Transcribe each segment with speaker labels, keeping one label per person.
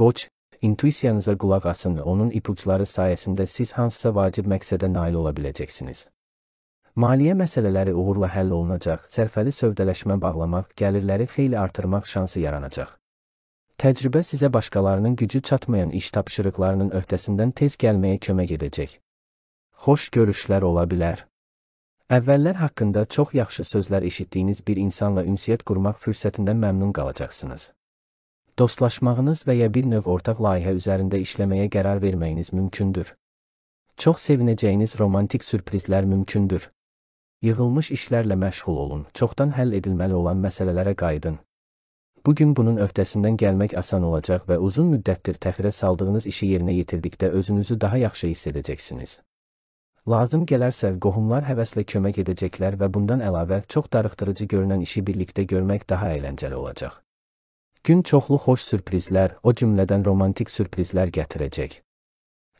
Speaker 1: Qoç, intuisiyanıza qulaq asın və onun ipuçları sayəsində siz hansısa vacib məqsədə nail ola biləcəksiniz. Maliyyə məsələləri uğurla həll olunacaq, sərfəli sövdələşmə bağlamaq, gəlirləri xeyli artırmaq şansı yaranacaq. Təcrübə sizə başqalarının gücü çatmayan iş tapşırıqlarının öhdəsindən tez gəlməyə kömək edəcək. Xoş görüşlər ola bilər. Əvvəllər haqqında çox yaxşı sözlər eşitdiyiniz bir insanla ünsiyyət qurmaq fürsətindən məmnun qalacaqsınız dostlaşmağınız və ya bir növ ortaq layihə üzərində işləməyə qərar verməyiniz mümkündür. Çox sevinəcəyiniz romantik sürprizlər mümkündür. Yığılmış işlərlə məşğul olun, çoxdan həll edilməli olan məsələlərə qayıdın. Bu gün bunun öhdəsindən gəlmək asan olacaq və uzun müddətdir təxirə saldığınız işi yerinə yetirdikdə özünüzü daha yaxşı hiss edəcəksiniz. Lazım gələrsə, qohumlar həvəslə kömək edəcəklər və bundan əlavə çox darıxdırıcı görünən işi birlikdə görmək daha əyləncəli olacaq. Gün çoxlu xoş sürprizlər, o cümlədən romantik sürprizlər gətirəcək.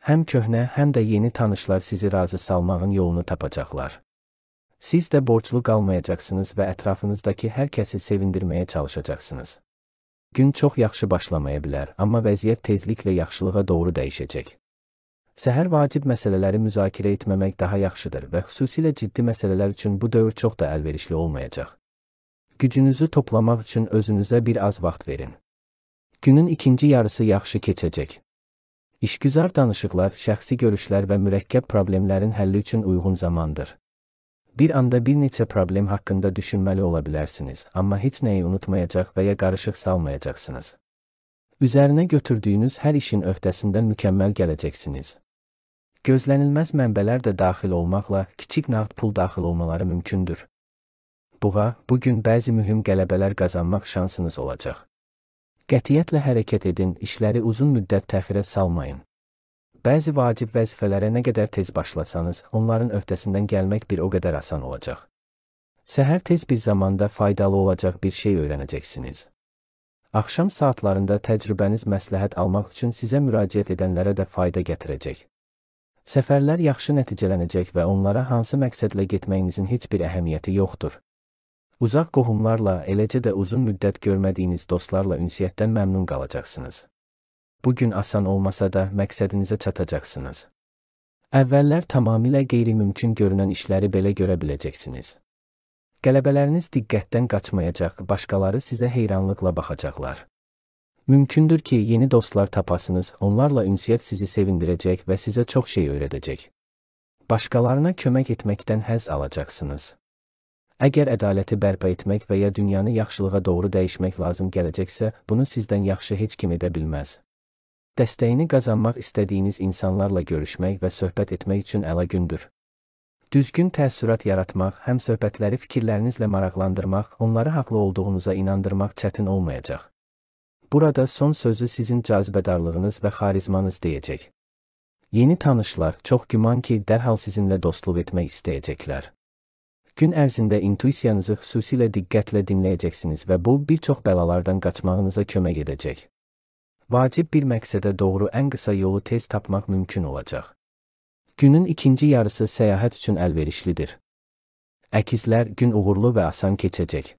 Speaker 1: Həm köhnə, həm də yeni tanışlar sizi razı salmağın yolunu tapacaqlar. Siz də borclu qalmayacaqsınız və ətrafınızdakı hər kəsi sevindirməyə çalışacaqsınız. Gün çox yaxşı başlamaya bilər, amma vəziyyət tezliklə yaxşılığa doğru dəyişəcək. Səhər vacib məsələləri müzakirə etməmək daha yaxşıdır və xüsusilə ciddi məsələlər üçün bu dövr çox da əlverişli olmayacaq. Gücünüzü toplamaq üçün özünüzə bir az vaxt verin. Günün ikinci yarısı yaxşı keçəcək. İşgüzar danışıqlar, şəxsi görüşlər və mürəkkəb problemlərin həlli üçün uyğun zamandır. Bir anda bir neçə problem haqqında düşünməli ola bilərsiniz, amma heç nəyi unutmayacaq və ya qarışıq salmayacaqsınız. Üzərinə götürdüyünüz hər işin öhdəsindən mükəmməl gələcəksiniz. Gözlənilməz mənbələr də daxil olmaqla kiçik nağd pul daxil olmaları mümkündür. Buğa bu gün bəzi mühüm qələbələr qazanmaq şansınız olacaq. Qətiyyətlə hərəkət edin, işləri uzun müddət təxirə salmayın. Bəzi vacib vəzifələrə nə qədər tez başlasanız, onların öhdəsindən gəlmək bir o qədər asan olacaq. Səhər tez bir zamanda faydalı olacaq bir şey öyrənəcəksiniz. Axşam saatlarında təcrübəniz məsləhət almaq üçün sizə müraciət edənlərə də fayda gətirəcək. Səfərlər yaxşı nəticələnəcək və onlara hansı məqsədlə getməyinizin heç bir əhəmiyyəti yoxdur. Uzaq qohumlarla, eləcə də uzun müddət görmədiyiniz dostlarla ünsiyyətdən məmnun qalacaqsınız. Bu gün asan olmasa da məqsədinizə çatacaqsınız. Əvvəllər tamamilə qeyri-mümkün görünən işləri belə görə biləcəksiniz. Qələbələriniz diqqətdən qaçmayacaq, başqaları sizə heyranlıqla baxacaqlar. Mümkündür ki, yeni dostlar tapasınız, onlarla ünsiyyət sizi sevindirəcək və sizə çox şey öyrədəcək. Başqalarına kömək etməkdən həzz alacaqsınız. Əgər ədaləti bərpa etmək və ya dünyanı yaxşılığa doğru dəyişmək lazım gələcəksə, bunu sizdən yaxşı heç kim edə bilməz. Dəstəyini qazanmaq istədiyiniz insanlarla görüşmək və söhbət etmək üçün əla gündür. Düzgün təəssürat yaratmaq, həm söhbətləri fikirlərinizlə maraqlandırmaq, onları haqlı olduğunuza inandırmaq çətin olmayacaq. Burada son sözü sizin cazibədarlığınız və xarizmanız deyəcək. Yeni tanışlar çox güman ki, dərhal sizinlə dostluq etmək istəyəcəklər. Gün ərzində intuisiyanızı xüsusilə diqqətlə dinləyəcəksiniz və bu bir çox bəlalardan qaçmağınıza kömək edəcək. Vacib bir məqsədə doğru ən qısa yolu tez tapmaq mümkün olacaq. Günün ikinci yarısı səyahət üçün əlverişlidir. Əkizlər gün uğurlu və asan keçəcək.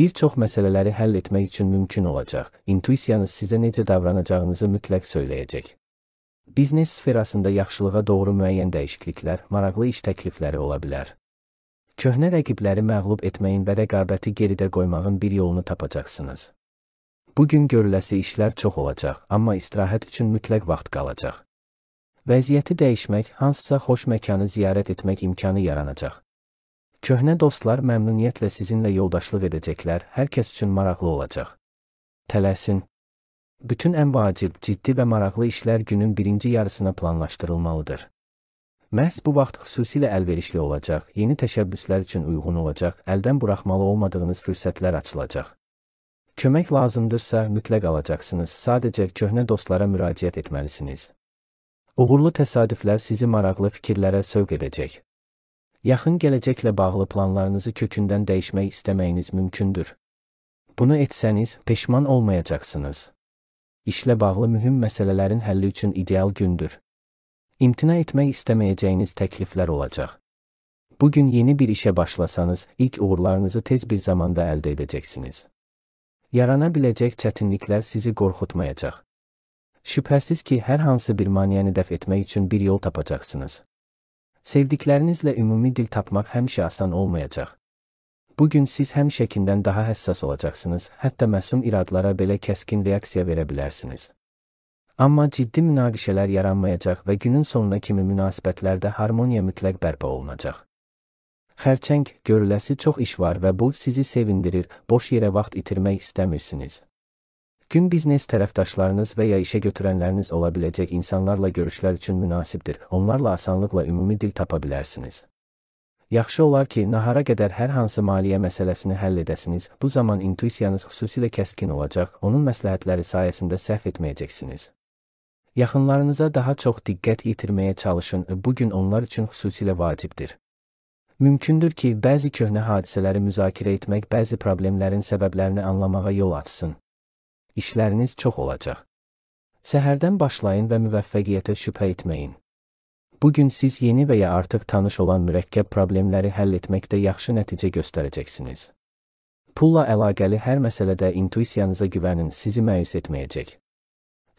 Speaker 1: Bir çox məsələləri həll etmək üçün mümkün olacaq. İntuisiyanız sizə necə davranacağınızı mütləq söyləyəcək. Biznes sferasında yaxşılığa doğru müəyyən dəyişikliklər, maraqlı iş təklifləri ola bilər. Köhnə rəqibləri məğlub etməyin və rəqabəti geridə qoymağın bir yolunu tapacaqsınız. Bu gün görüləsi işlər çox olacaq, amma istirahət üçün mütləq vaxt qalacaq. Vəziyyəti dəyişmək, hansısa xoş məkanı ziyarət etmək imkanı yaranacaq. Köhnə dostlar məmnuniyyətlə sizinlə yoldaşlıq edəcəklər, hər kəs üçün maraqlı olacaq. Tələsin. Bütün ən vacib, ciddi və maraqlı işlər günün birinci yarısına planlaşdırılmalıdır. Məhz bu vaxt xüsusilə əlverişli olacaq, yeni təşəbbüslər üçün uyğun olacaq, əldən buraxmalı olmadığınız fürsətlər açılacaq. Kömək lazımdırsa, mütləq alacaqsınız, sadəcə köhnə dostlara müraciət etməlisiniz. Uğurlu təsadüflər sizi maraqlı fikirlərə sövq edəcək. Yaxın gələcəklə bağlı planlarınızı kökündən dəyişmək istəməyiniz mümkündür. Bunu etsəniz, peşman olmayacaqsınız. İşlə bağlı mühüm məsələlərin həlli üçün ideal gündür imtina etmək istəməyəcəyiniz təkliflər olacaq. Bu gün yeni bir işə başlasanız, ilk uğurlarınızı tez bir zamanda əldə edəcəksiniz. Yarana biləcək çətinliklər sizi qorxutmayacaq. Şübhəsiz ki, hər hansı bir maniyəni dəf etmək üçün bir yol tapacaqsınız. Sevdiklərinizlə ümumi dil tapmaq həmişə asan olmayacaq. Bu gün siz həm şəkindən daha həssas olacaqsınız, hətta məsum iradlara belə kəskin reaksiya verə bilərsiniz. Amma ciddi münaqişələr yaranmayacaq və günün sonuna kimi münasibətlərdə harmoniya mütləq bərpa olunacaq. Xərçəng, görüləsi çox iş var və bu sizi sevindirir, boş yerə vaxt itirmək istəmirsiniz. Gün biznes tərəfdaşlarınız və ya işə götürənləriniz ola biləcək insanlarla görüşlər üçün münasibdir. Onlarla asanlıqla ümumi dil tapa bilərsiniz. Yaxşı olar ki, nahara qədər hər hansı maliyyə məsələsini həll edəsiniz. Bu zaman intuisiyanız xüsusilə kəskin olacaq, onun məsləhətləri sayəsində səhv etməyəcəksiniz. Yaxınlarınıza daha çox diqqət yetirməyə çalışın. Bu gün onlar üçün xüsusilə vacibdir. Mümkündür ki, bəzi köhnə hadisələri müzakirə etmək bəzi problemlərin səbəblərini anlamağa yol açsın. İşləriniz çox olacaq. Səhərdən başlayın və müvəffəqiyyətə şübhə etməyin. Bu gün siz yeni və ya artıq tanış olan mürəkkəb problemləri həll etməkdə yaxşı nəticə göstərəcəksiniz. Pulla əlaqəli hər məsələdə intuisiyanıza güvənin, sizi məyus etməyəcək.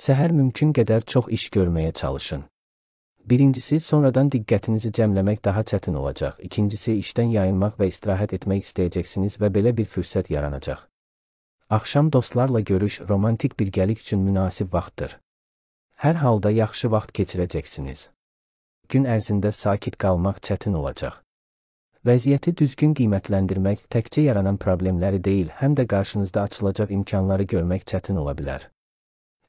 Speaker 1: Səhər mümkün qədər çox iş görməyə çalışın. Birincisi, sonradan diqqətinizi cəmləmək daha çətin olacaq. İkincisi, işdən yayınmaq və istirahət etmək istəyəcəksiniz və belə bir fürsət yaranacaq. Axşam dostlarla görüş romantik birgəlik üçün münasib vaxtdır. Hər halda yaxşı vaxt keçirəcəksiniz. Gün ərzində sakit qalmaq çətin olacaq. Vəziyyəti düzgün qiymətləndirmək təkcə yaranan problemləri deyil, həm də qarşınızda açılacaq imkanları görmək çətin ola bilər.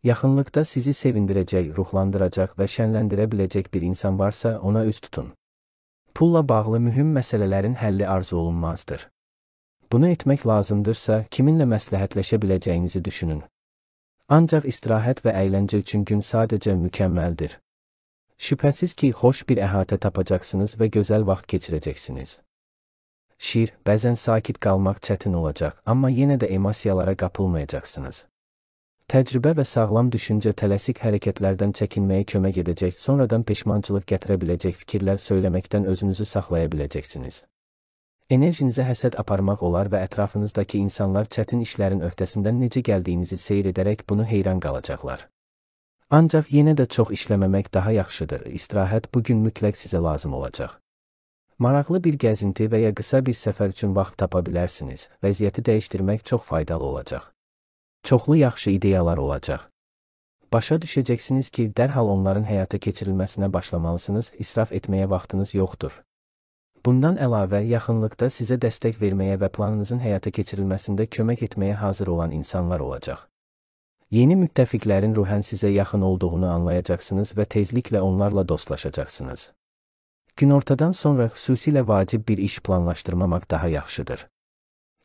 Speaker 1: Yaxınlıqda sizi sevindirəcək, ruhlandıracaq və şənləndirə biləcək bir insan varsa, ona üz tutun. Pulla bağlı mühüm məsələlərin həlli arzu olunmazdır. Bunu etmək lazımdırsa, kiminlə məsləhətləşə biləcəyinizi düşünün. Ancaq istirahət və əyləncə üçün gün sadəcə mükəmməldir. Şübhəsiz ki, xoş bir əhatə tapacaqsınız və gözəl vaxt keçirəcəksiniz. Şir, bəzən sakit qalmaq çətin olacaq, amma yenə də emosiyalara qapılmayacaqsınız. Təcrübə və sağlam düşüncə tələsik hərəkətlərdən çəkinməyə kömək edəcək, sonradan peşmançılıq gətirə biləcək fikirlər söyləməkdən özünüzü saxlaya biləcəksiniz. Enerjinizə həsəd aparmaq olar və ətrafınızdakı insanlar çətin işlərin öhdəsindən necə gəldiyinizi seyr edərək bunu heyran qalacaqlar. Ancaq yenə də çox işləməmək daha yaxşıdır. İstirahət bu gün mütləq sizə lazım olacaq. Maraqlı bir gəzinti və ya qısa bir səfər üçün vaxt tapa bilərsiniz. Vəziyyəti dəyişdirmək çox faydalı olacaq çoxlu yaxşı ideyalar olacaq. Başa düşəcəksiniz ki, dərhal onların həyata keçirilməsinə başlamalısınız, israf etməyə vaxtınız yoxdur. Bundan əlavə, yaxınlıqda sizə dəstək verməyə və planınızın həyata keçirilməsində kömək etməyə hazır olan insanlar olacaq. Yeni müttəfiqlərin ruhən sizə yaxın olduğunu anlayacaqsınız və tezliklə onlarla dostlaşacaqsınız. Günortadan sonra xüsusilə vacib bir iş planlaşdırmamaq daha yaxşıdır.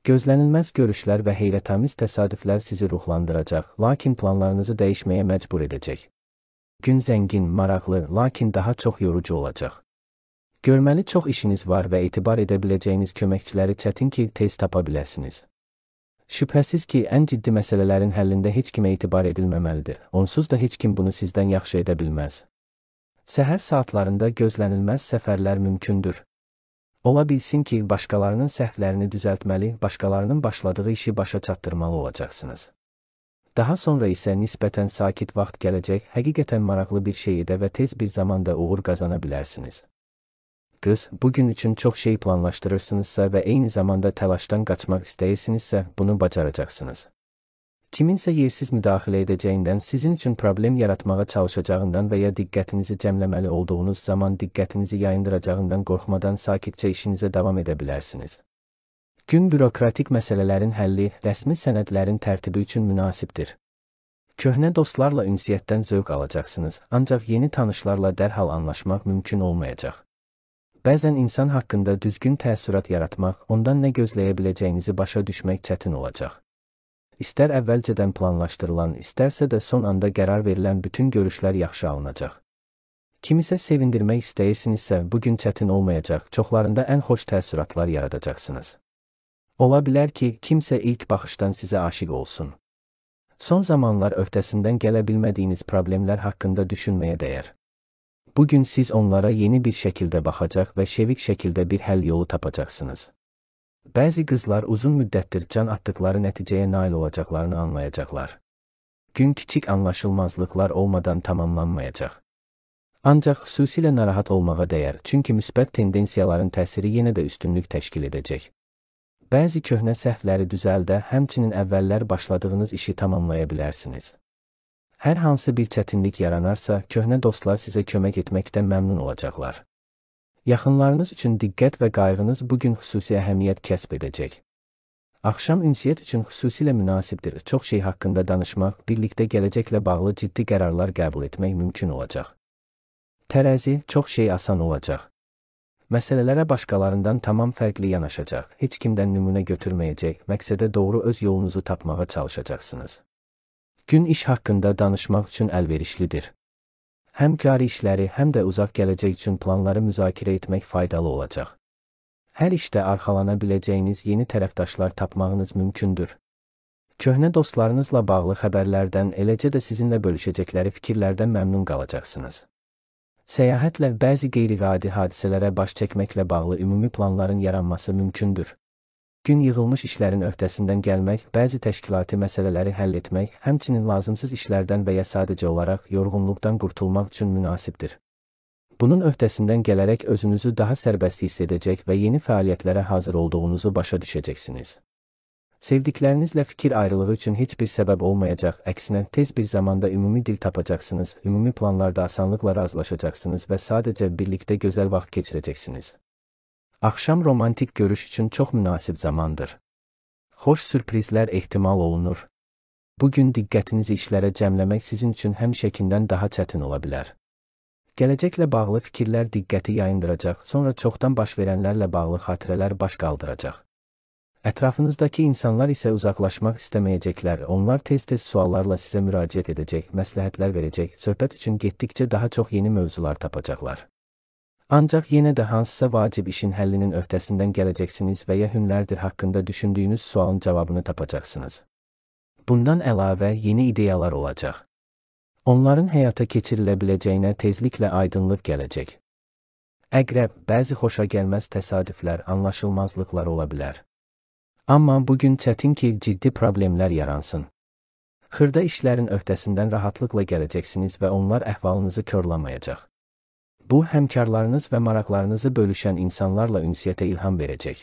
Speaker 1: Gözlənilməz görüşlər və heyrətamiz təsadüflər sizi ruhlandıracaq, lakin planlarınızı dəyişməyə məcbur edəcək. Gün zəngin, maraqlı, lakin daha çox yorucu olacaq. Görməli çox işiniz var və etibar edə biləcəyiniz köməkçiləri çətin ki, tez tapa biləsiniz. Şübhəsiz ki, ən ciddi məsələlərin həllində heç kimə etibar edilməməlidir. Onsuz da heç kim bunu sizdən yaxşı edə bilməz. Səhər saatlarında gözlənilməz səfərlər mümkündür, Ola bilsin ki, başqalarının səhvlərini düzəltməli, başqalarının başladığı işi başa çatdırmalı olacaqsınız. Daha sonra isə nisbətən sakit vaxt gələcək, həqiqətən maraqlı bir şey edə və tez bir zamanda uğur qazana bilərsiniz. Qız, bu gün üçün çox şey planlaşdırırsınızsa və eyni zamanda təlaşdan qaçmaq istəyirsinizsə, bunu bacaracaqsınız kiminsə yersiz müdaxilə edəcəyindən, sizin üçün problem yaratmağa çalışacağından və ya diqqətinizi cəmləməli olduğunuz zaman diqqətinizi yayındıracağından qorxmadan sakitcə işinizə davam edə bilərsiniz. Gün bürokratik məsələlərin həlli, rəsmi sənədlərin tərtibi üçün münasibdir. Köhnə dostlarla ünsiyyətdən zövq alacaqsınız, ancaq yeni tanışlarla dərhal anlaşmaq mümkün olmayacaq. Bəzən insan haqqında düzgün təəssürat yaratmaq, ondan nə gözləyə biləcəyinizi başa düşmək çətin olacaq. İstər əvvəlcədən planlaşdırılan, istərsə də son anda qərar verilən bütün görüşlər yaxşı alınacaq. Kimisə sevindirmək istəyirsinizsə, bu gün çətin olmayacaq, çoxlarında ən xoş təəssüratlar yaradacaqsınız. Ola bilər ki, kimsə ilk baxışdan sizə aşiq olsun. Son zamanlar öhdəsindən gələ bilmədiyiniz problemlər haqqında düşünməyə dəyər. Bu gün siz onlara yeni bir şəkildə baxacaq və şevik şəkildə bir həll yolu tapacaqsınız. Bəzi qızlar uzun müddətdir can atdıqları nəticəyə nail olacaqlarını anlayacaqlar. Gün kiçik anlaşılmazlıqlar olmadan tamamlanmayacaq. Ancaq xüsusilə narahat olmağa dəyər, çünki müsbət tendensiyaların təsiri yenə də üstünlük təşkil edəcək. Bəzi köhnə səhvləri düzəldə, həmçinin əvvəllər başladığınız işi tamamlaya bilərsiniz. Hər hansı bir çətinlik yaranarsa, köhnə dostlar sizə kömək etməkdən məmnun olacaqlar. Yaxınlarınız üçün diqqət və qayğınız bu gün xüsusi əhəmiyyət kəsb edəcək. Axşam ünsiyyət üçün xüsusilə münasibdir. Çox şey haqqında danışmaq, birlikdə gələcəklə bağlı ciddi qərarlar qəbul etmək mümkün olacaq. Tərəzi çox şey asan olacaq. Məsələlərə başqalarından tamam fərqli yanaşacaq, heç kimdən nümunə götürməyəcək, məqsədə doğru öz yolunuzu tapmağa çalışacaqsınız. Gün iş haqqında danışmaq üçün əlverişlidir həm cari işləri, həm də uzaq gələcək üçün planları müzakirə etmək faydalı olacaq. Hər işdə arxalana biləcəyiniz yeni tərəfdaşlar tapmağınız mümkündür. Köhnə dostlarınızla bağlı xəbərlərdən, eləcə də sizinlə bölüşəcəkləri fikirlərdən məmnun qalacaqsınız. Səyahətlə bəzi qeyri-adi hadisələrə baş çəkməklə bağlı ümumi planların yaranması mümkündür. Gün yığılmış işlərin öhdəsindən gəlmək, bəzi təşkilati məsələləri həll etmək, həmçinin lazımsız işlərdən və ya sadəcə olaraq yorğunluqdan qurtulmaq üçün münasibdir. Bunun öhdəsindən gələrək özünüzü daha sərbəst hiss edəcək və yeni fəaliyyətlərə hazır olduğunuzu başa düşəcəksiniz. Sevdiklərinizlə fikir ayrılığı üçün heç bir səbəb olmayacaq, əksinə tez bir zamanda ümumi dil tapacaqsınız, ümumi planlarda asanlıqla razılaşacaqsınız və sadəcə birlikdə gözəl vaxt keçirəcəksiniz. Axşam romantik görüş üçün çox münasib zamandır. Xoş sürprizlər ehtimal olunur. Bu gün diqqətinizi işlərə cəmləmək sizin üçün həmişəkindən daha çətin ola bilər. Gələcəklə bağlı fikirlər diqqəti yayındıracaq, sonra çoxdan baş verənlərlə bağlı xatirələr baş qaldıracaq. Ətrafınızdakı insanlar isə uzaqlaşmaq istəməyəcəklər. Onlar tez-tez suallarla sizə müraciət edəcək, məsləhətlər verəcək, söhbət üçün getdikcə daha çox yeni mövzular tapacaqlar. Ancaq yenə də hansısa vacib işin həllinin öhdəsindən gələcəksiniz və ya hünlərdir haqqında düşündüyünüz sualın cavabını tapacaqsınız. Bundan əlavə yeni ideyalar olacaq. Onların həyata keçirilə biləcəyinə tezliklə aydınlıq gələcək. Əqrəb, bəzi xoşagəlməz təsadüflər, anlaşılmazlıqlar ola bilər. Amma bu gün çətin ki, ciddi problemlər yaransın. Xırda işlərin öhdəsindən rahatlıqla gələcəksiniz və onlar əhvalınızı körlamayacaq. Bu həmkarlarınız və maraqlarınızı bölüşən insanlarla ünsiyyətə ilham verəcək.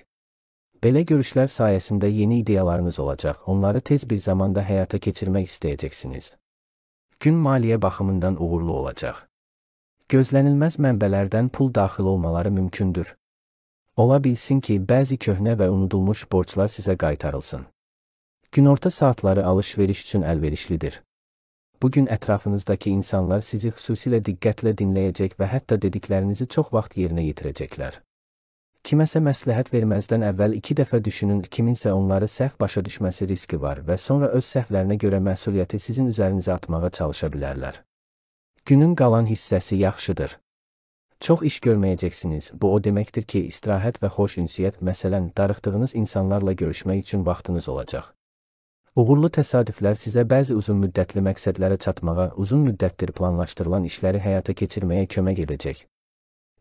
Speaker 1: Belə görüşlər sayəsində yeni ideyalarınız olacaq, onları tez bir zamanda həyata keçirmək istəyəcəksiniz. Gün maliyyə baxımından uğurlu olacaq. Gözlənilməz mənbələrdən pul daxil olmaları mümkündür. Ola bilsin ki, bəzi köhnə və unudulmuş borclar sizə qaytarılsın. Günorta saatları alış-veriş üçün əlverişlidir. Bu gün ətrafınızdakı insanlar sizi xüsusilə diqqətlə dinləyəcək və hətta dediklərinizi çox vaxt yerinə yetirəcəklər. Kiməsə məsləhət verməzdən əvvəl iki dəfə düşünün, kiminsə onları səhv başa düşməsi riski var və sonra öz səhvlərinə görə məsuliyyəti sizin üzərinizə atmağa çalışa bilərlər. Günün qalan hissəsi yaxşıdır. Çox iş görməyəcəksiniz. Bu o deməkdir ki, istirahət və xoş ünsiyyət, məsələn, darıxdığınız insanlarla görüşmək üçün vaxtınız olacaq. Uğurlu təsadüflər sizə bəzi uzunmüddətli məqsədlərə çatmağa, uzun müddətdir planlaşdırılan işləri həyata keçirməyə kömək edəcək.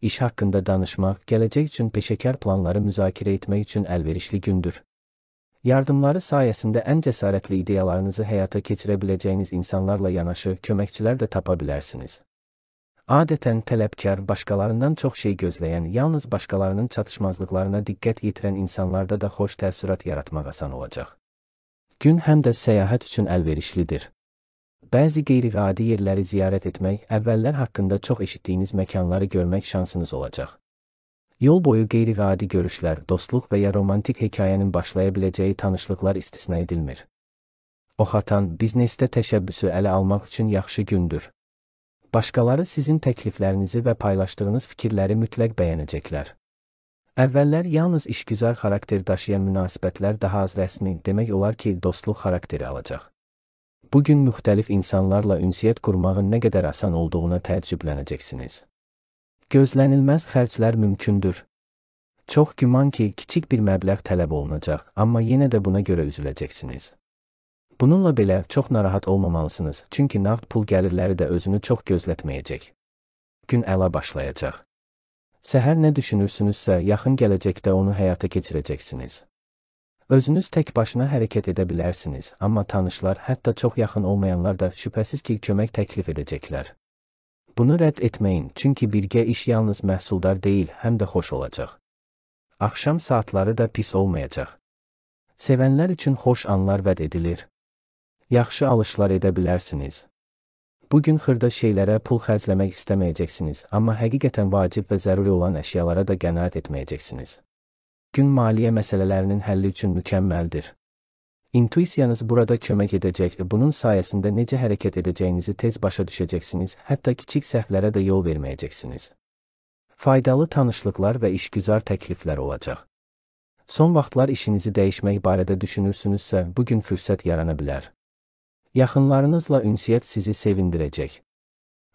Speaker 1: İş haqqında danışmaq, gələcək üçün peşəkar planları müzakirə etmək üçün əlverişli gündür. Yardımları sayəsində ən cəsarətli ideyalarınızı həyata keçirə biləcəyiniz insanlarla yanaşı köməkçilər də tapa bilərsiniz. Adətən tələbkar, başqalarından çox şey gözləyən, yalnız başqalarının çatışmazlıqlarına diqqət yetirən insanlarda da xoş təəssürat yaratmaq asan olacaq. Gün həm də səyahət üçün əlverişlidir. Bəzi qeyri-adi yerləri ziyarət etmək, əvvəllər haqqında çox eşitdiyiniz məkanları görmək şansınız olacaq. Yol boyu qeyri-adi görüşlər, dostluq və ya romantik hekayənin başlaya biləcəyi tanışlıqlar istisna edilmir. Oxatan biznesdə təşəbbüsü ələ almaq üçün yaxşı gündür. Başqaları sizin təkliflərinizi və paylaşdığınız fikirləri mütləq bəyənəcəklər. Əvvəllər yalnız işgüzar xarakter daşıyan münasibətlər daha az rəsmi, demək olar ki, dostluq xarakteri alacaq. Bu gün müxtəlif insanlarla ünsiyyət qurmağın nə qədər asan olduğuna təəccüblənəcəksiniz. Gözlənilməz xərclər mümkündür. Çox güman ki, kiçik bir məbləğ tələb olunacaq, amma yenə də buna görə üzüləcəksiniz. Bununla belə çox narahat olmamalısınız, çünki nağd pul gəlirləri də özünü çox gözlətməyəcək. Gün əla başlayacaq. Səhər nə düşünürsünüzsə, yaxın gələcəkdə onu həyata keçirəcəksiniz. Özünüz tək başına hərəkət edə bilərsiniz, amma tanışlar, hətta çox yaxın olmayanlar da şübhəsiz ki, kömək təklif edəcəklər. Bunu rədd etməyin, çünki birgə iş yalnız məhsuldar deyil, həm də xoş olacaq. Axşam saatları da pis olmayacaq. Sevənlər üçün xoş anlar vəd edilir. Yaxşı alışlar edə bilərsiniz. Bu gün xırda şeylərə pul xərcləmək istəməyəcəksiniz, amma həqiqətən vacib və zəruri olan əşyalara da qənaət etməyəcəksiniz. Gün maliyyə məsələlərinin həlli üçün mükəmməldir. İntuisiyanız burada kömək edəcək, bunun sayəsində necə hərəkət edəcəyinizi tez başa düşəcəksiniz, hətta kiçik səhvlərə də yol verməyəcəksiniz. Faydalı tanışlıqlar və işgüzar təkliflər olacaq. Son vaxtlar işinizi dəyişmək barədə düşünürsünüzsə, bu gün fürsət yarana bilər. Yaxınlarınızla ünsiyyət sizi sevindirəcək.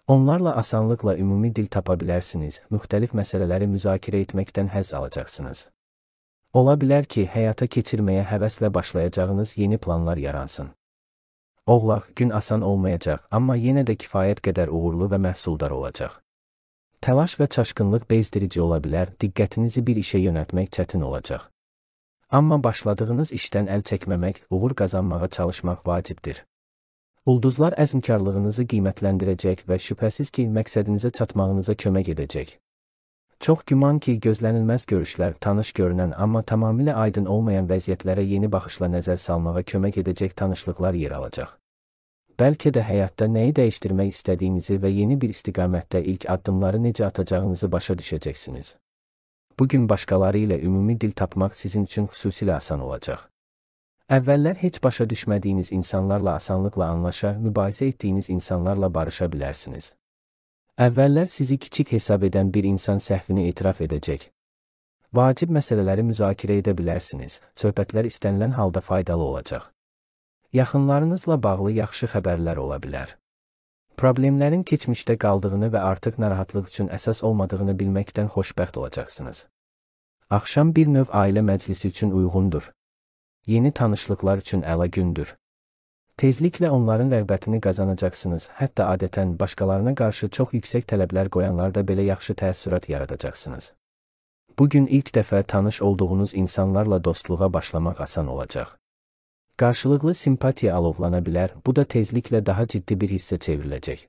Speaker 1: Onlarla asanlıqla ümumi dil tapa bilərsiniz, müxtəlif məsələləri müzakirə etməkdən həzz alacaqsınız. Ola bilər ki, həyata keçirməyə həvəslə başlayacağınız yeni planlar yaransın. Oğlaq gün asan olmayacaq, amma yenə də kifayət qədər uğurlu və məhsuldar olacaq. Təlaş və çaşqınlıq bezdirici ola bilər, diqqətinizi bir işə yönəltmək çətin olacaq. Amma başladığınız işdən əl çəkməmək, uğur qazanmağa çalışmaq vacibdir. Ulduzlar əzmkarlığınızı qiymətləndirəcək və şübhəsiz ki, məqsədinizə çatmağınıza kömək edəcək. Çox güman ki, gözlənilməz görüşlər tanış görünən, amma tamamilə aydın olmayan vəziyyətlərə yeni baxışla nəzər salmağa kömək edəcək tanışlıqlar yer alacaq. Bəlkə də həyatda nəyi dəyişdirmək istədiyinizi və yeni bir istiqamətdə ilk addımları necə atacağınızı başa düşəcəksiniz. Bu gün başqaları ilə ümumi dil tapmaq sizin üçün xüsusilə asan olacaq. Əvvəllər heç başa düşmədiyiniz insanlarla asanlıqla anlaşa, mübahisə etdiyiniz insanlarla barışa bilərsiniz. Əvvəllər sizi kiçik hesab edən bir insan səhvini etiraf edəcək. Vacib məsələləri müzakirə edə bilərsiniz, söhbətlər istənilən halda faydalı olacaq. Yaxınlarınızla bağlı yaxşı xəbərlər ola bilər. Problemlərin keçmişdə qaldığını və artıq narahatlıq üçün əsas olmadığını bilməkdən xoşbəxt olacaqsınız. Axşam bir növ ailə məclisi üçün uyğundur. Yeni tanışlıqlar üçün əla gündür. Tezliklə onların rəğbətini qazanacaqsınız. Hətta adətən başqalarına qarşı çox yüksək tələblər qoyanlarda belə yaxşı təəssürat yaradacaqsınız. Bu gün ilk dəfə tanış olduğunuz insanlarla dostluğa başlamaq asan olacaq. Qarşılıqlı simpatiya alovlana bilər, bu da tezliklə daha ciddi bir hissə çevriləcək.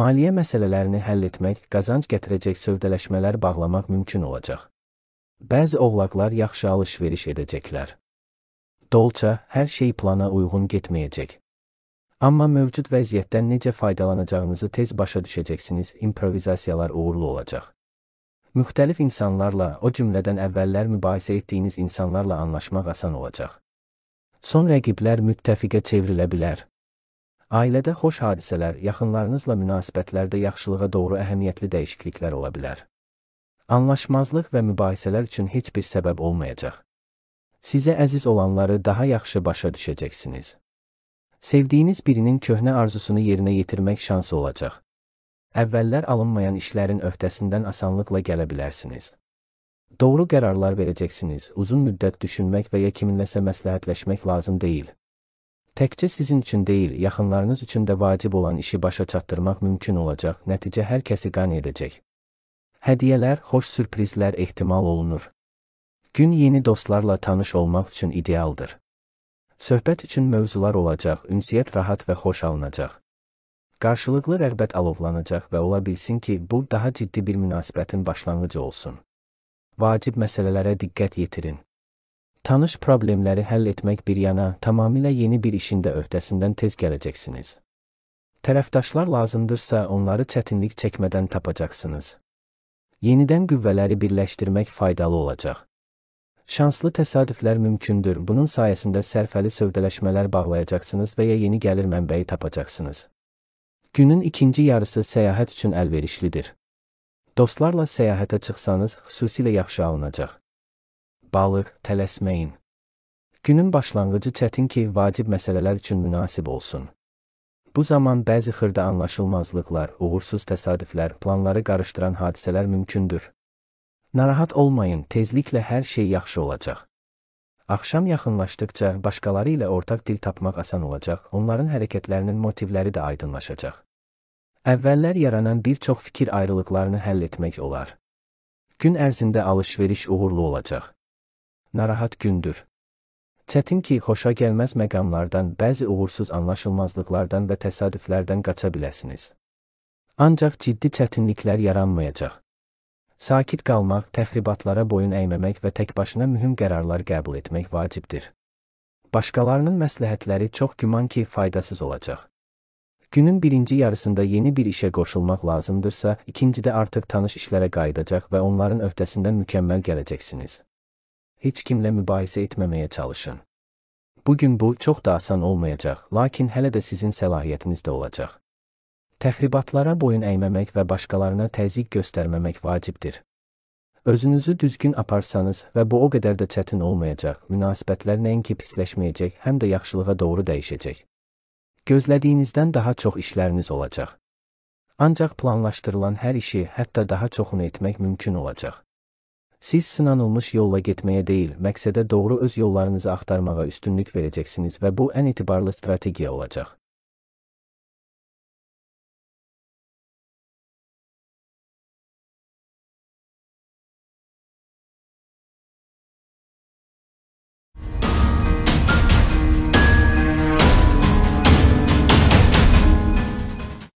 Speaker 1: Maliyyə məsələlərini həll etmək, qazanc gətirəcək sövdələşmələr bağlamaq mümkün olacaq. Bəzi oğlaqlar yaxşı alış-veriş edəcəklər. Dolça hər şey plana uyğun getməyəcək. Amma mövcud vəziyyətdən necə faydalanacağınızı tez başa düşəcəksiniz, improvizasiyalar uğurlu olacaq. Müxtəlif insanlarla, o cümlədən əvvəllər mübahisə etdiyiniz insanlarla anlaşmaq asan olacaq. Son rəqiblər müttəfiqə çevrilə bilər. Ailədə xoş hadisələr, yaxınlarınızla münasibətlərdə yaxşılığa doğru əhəmiyyətli dəyişikliklər ola bilər. Anlaşmazlıq və mübahisələr üçün heç bir səbəb olmayacaq. Sizə əziz olanları daha yaxşı başa düşəcəksiniz. Sevdiyiniz birinin köhnə arzusunu yerinə yetirmək şansı olacaq. Əvvəllər alınmayan işlərin öhdəsindən asanlıqla gələ bilərsiniz. Doğru qərarlar verəcəksiniz. Uzun müddət düşünmək və ya kiminləsə məsləhətləşmək lazım deyil. Təkcə sizin üçün deyil, yaxınlarınız üçün də vacib olan işi başa çatdırmaq mümkün olacaq. Nəticə hər kəsi qan edəcək. Hədiyyələr, xoş sürprizlər ehtimal olunur. Gün yeni dostlarla tanış olmaq üçün idealdır. Söhbət üçün mövzular olacaq, ünsiyyət rahat və xoş alınacaq. Qarşılıqlı rəğbət alovlanacaq və ola bilsin ki, bu daha ciddi bir münasibətin başlanğıcı olsun. Vacib məsələlərə diqqət yetirin. Tanış problemləri həll etmək bir yana, tamamilə yeni bir işin də öhdəsindən tez gələcəksiniz. Tərəfdaşlar lazımdırsa, onları çətinlik çəkmədən tapacaqsınız. Yenidən qüvvələri birləşdirmək faydalı olacaq. Şanslı təsadüflər mümkündür. Bunun sayəsində sərfəli sövdələşmələr bağlayacaqsınız və ya yeni gəlir mənbəyi tapacaqsınız. Günün ikinci yarısı səyahət üçün əlverişlidir. Dostlarla səyahətə çıxsanız, xüsusilə yaxşı alınacaq. Balıq, tələsməyin. Günün başlanğıcı çətin ki, vacib məsələlər üçün münasib olsun. Bu zaman bəzi xırda anlaşılmazlıqlar, uğursuz təsadüflər, planları qarışdıran hadisələr mümkündür. Narahat olmayın, tezliklə hər şey yaxşı olacaq. Axşam yaxınlaşdıqca başqaları ilə ortaq dil tapmaq asan olacaq, onların hərəkətlərinin motivləri də aydınlaşacaq. Əvvəllər yaranan bir çox fikir ayrılıqlarını həll etmək olar. Gün ərzində alış-veriş uğurlu olacaq. Narahat gündür. Çətin ki, xoşa gəlməz məqamlardan, bəzi uğursuz anlaşılmazlıqlardan və təsadüflərdən qaça biləsiniz. Ancaq ciddi çətinliklər yaranmayacaq. Sakit qalmaq, təxribatlara boyun əyməmək və təkbaşına mühüm qərarlar qəbul etmək vacibdir. Başqalarının məsləhətləri çox güman ki, faydasız olacaq. Günün birinci yarısında yeni bir işə qoşulmaq lazımdırsa, ikincidə artıq tanış işlərə qayıdacaq və onların öhdəsindən mükəmməl gələcəksiniz. Heç kimlə mübahisə etməməyə çalışın. Bu gün bu çox da asan olmayacaq, lakin hələ də sizin səlahiyyətinizdə olacaq. Təxribatlara boyun əyməmək və başqalarına təzyiq göstərməmək vacibdir. Özünüzü düzgün aparsanız və bu o qədər də çətin olmayacaq, münasibətlər nəinki pisləşməyəcək, həm də yaxşılığa doğru dəyişəcək. Gözlədiyinizdən daha çox işləriniz olacaq. Ancaq planlaşdırılan hər işi, hətta daha çoxunu etmək mümkün olacaq. Siz sınanılmış yolla getməyə deyil, məqsədə doğru öz yollarınızı axtarmağa üstünlük verəcəksiniz və bu ən etibarlı strategiya olacaq.